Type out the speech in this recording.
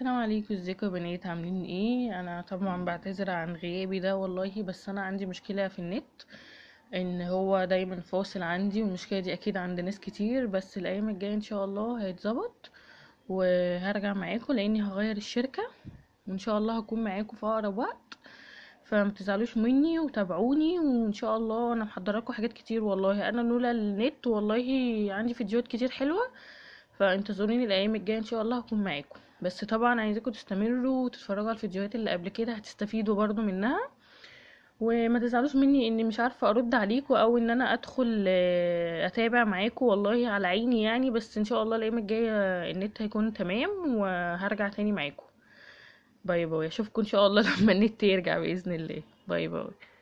السلام عليكم ازيكم يا بنات عاملين ايه انا طبعا بعتذر عن غيابي ده والله بس انا عندي مشكله في النت ان هو دايما فاصل عندي والمشكله دي اكيد عند ناس كتير بس الايام الجايه ان شاء الله هيتظبط وهرجع معاكم لاني هغير الشركه وان شاء الله هكون معاكم في اقرب وقت فما تزعلوش مني وتابعوني وان شاء الله انا لكم حاجات كتير والله انا لولا النت والله عندي فيديوهات كتير حلوه فانتظروني الايام الجايه ان شاء الله هكون معاكم بس طبعا عايزاكم تستمروا وتتفرجوا على الفيديوهات اللي قبل كده هتستفيدوا برضو منها وما تزعلوش مني اني مش عارفه ارد عليكم او ان انا ادخل آه، اتابع معاكم والله على عيني يعني بس ان شاء الله الايام الجايه النت هيكون تمام وهرجع تاني معاكم باي باي اشوفكم ان شاء الله لما النت يرجع باذن الله باي باي